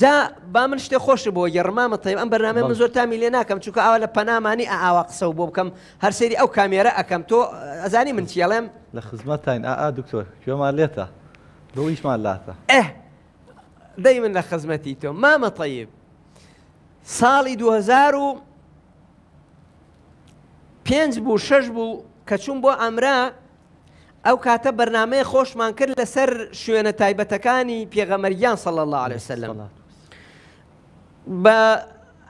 جا با من شتێ خۆش بۆ یێڕمامە تەیب ئەم بەنامە من زۆر تامی لێ ناکەم چونکە ئاوا لە پەنامانی ئاوا قسە بۆ بکەم هەرسێری ئەو کامێرە ئەەکەم تۆ ئەزانی من چیڵێم لە خزمەتین ئا دکتۆر کوێمان لێتە بەویشمان لاتە ئە دەی من لە خزمەتی تۆ مامە تەیب ساڵی 2000 و پێنج بوو شەش بوو کە چوون بۆ ئەمرا ئەو کاتە بەرنمەیە خۆشمان کرد لەسەر شوێنە تایبەتەکانی پێغەمەریان سەڵ الله عليه وسلم بە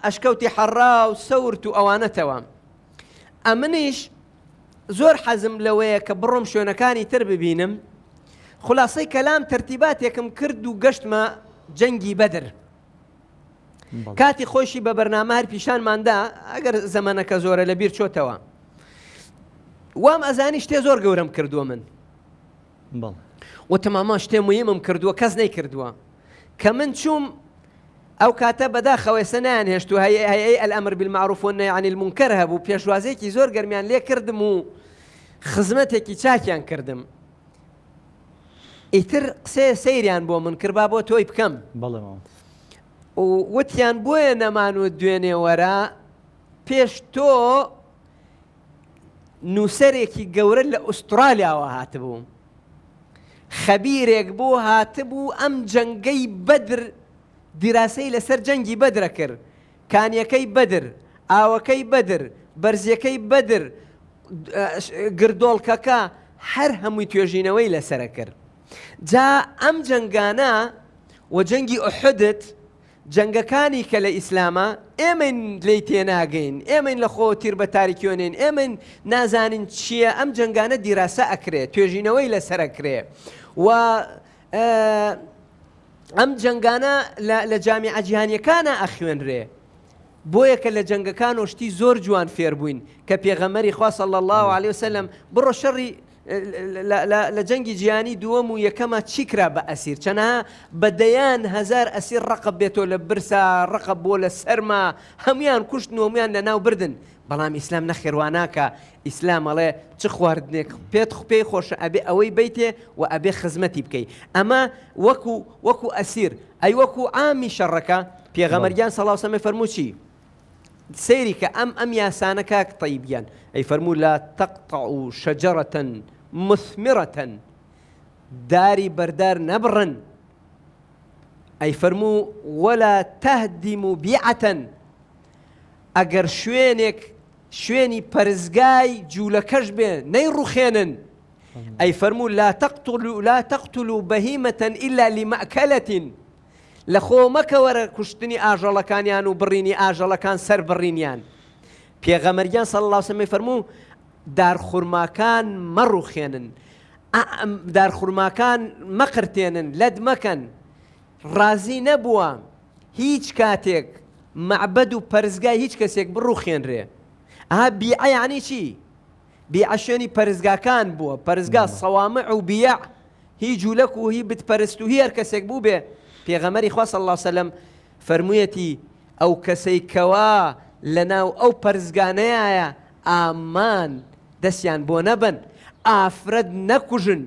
ئەشکەوتی حەڕا و سەورت و ئەوانەتەوە ئەمنیش زۆر حەزم لەوەیە کە بڕۆم شوێنەکانی تر ببینم خلاصەی کەلام ترتیباتێکم کرد و گەشتمە جەنگی بەدر کاتی خۆشی بە بەرنامار پیشانماندا ئەگەر زەمانەکە زۆرە لە بیر چۆتەوە وام ئەزانی شتێ زۆر گەورم کردووە من وتمامان شتێ مویمم کردووە کەس نەیکردووە کە من چوم ئەو کاتە بەداخەوەی سەنان هێشت و هەیە هەیە ئەلەمر بالمعروفۆن نەیانی منکەر هەبوو پێشوازەیەکی زۆر گەرمیان لێ کردم و خزمەتێکی چاکیان کردم. ئیتر قسێ سەیریان بۆ من کردبا بۆ تۆی بکەم بەڵێ وتیان بۆیە نەمان و دوێنێوەرە پێش تۆ نووسەرێکی گەورە لە ئوسترالیاوە هاتبوو خەبیرێک بۆ هاتبوو ئەم جەنگەی بەدر دیراسەی لەسەر جەنگی بەدرە کرد کانیەکەی بەدر ئاوەکەی بەدر بەرزیەکەی بەدر گردۆڵکەکە هەر هەمووی توێژینەوەی لەسرە کرد جا ئەم جنگانە و جەنگی ئوحدت جەنگەکانی کە لە ئیسلامە ئێمەین لی تێناگەین ئێمەین لە خۆ تیر بە تاریکیۆنین ئێمەین نازانین چییە ئەم جنگانە دیراسە ئەکرێت توێژینەوەی لەسەرەکرێ و ئەم جنگانە لە جامی ئەجییهانیەکانە ئەخوێنرێ بۆیە کە لە جنگەکان و شتی زۆر جوان فێر بووین کە پێغەمەری خواست لە الله عليه وسلم بڕۆ شەڕی لە جەنگی جیانی دووەم و یەکەمە چیکرا بە ئەسیر چەنەها بەدەیان هزار ئەسیر ڕقب بێتەوە لە برسا ڕقب بۆ لە سەرما هەمویان کوشت نۆمیان لە ناو بردن بەڵام ئیسلام نەخێواناکە ئیسلام ئەڵێ چ خواردنێک پێت پێی خۆشە ئەبێ ئەوەی بیتێ و ئەبێ خزمەتی بکەیت ئەمە وەکو وەکو ئەسیر ئەی وەکو ئامی شەڕەکە پێغەمەریان سەڵاو سەمە فەرموچی سيرك أم أم يا سانكاك طيبيا أي فرمو لا تقطع شجرة مثمرة داري بردار نبرا أي فرمو ولا تهدم بيعة أجر شوينك شويني پەرزگای جوولەکەش بێ نەیڕوخێنن أي فرمو لا تقتلوا لا تقتلوا بهيمة إلا لمأكلة لە خۆمەکە وەرە کوشتنی ئاژەڵەکانیان و بڕینی ئاژەڵەکان سەر بڕینیان پێغەمەریان سەڵ لاسەمی فەرموو دارخورماکان مەڕوخێنن دارخورماکان مەقرتێنن لەد مەکەن ڕازی نەبووە هیچ کاتێک معبد و پەرزگای هیچ کەسێک بڕوخێنرێ ئا بیعیانی چی؟ بیعشێنی پەرزگاکان بووە پەرزگا سەوامە ئەو بیع هی جوولەک و هی بتپەرست و هی هەر کەسێک بوو بێ پێغەمەری خوا الله سلم فەرموویەتی ئەو کەسەی کەوا لە ناو ئەو پەرزگانەیە ئامان دەستیان بۆ نەبن ئافرەت نەکوژن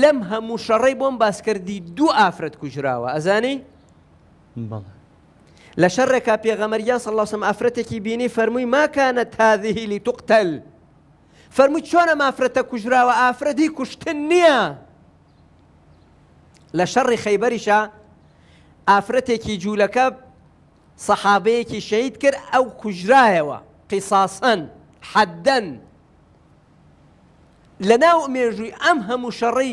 لەم هەموو شەڕی بۆم باس کردی دوو ئافرەت کوژراوە ئەزانی لە شەڕێکا أفرتك بيني فرمي ما كانت هذه لتقتل فرمي فەرمووی چۆنە مافرەتە کوژراوە ئافرەتی کوشتن نییە لە شەڕی خەیبەریشە ئافرەتێکی جوولەکە سەحابەیەکی شەید کرد ئەو کوژرایەوە قیساسەن حەدەن لە ناو مێژووی ئەم هەموو شەڕی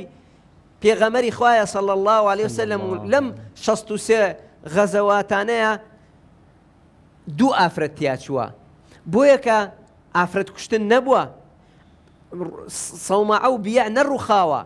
پێغەمەری خوایە سەڵ الله عليه وسلم لەم 16 غەزەواتانەیە دوو ئافرەتیا چووە بۆیەکە ئافرەت کوشتن نەبووە سەومە ئەو بیە نەڕوخاوە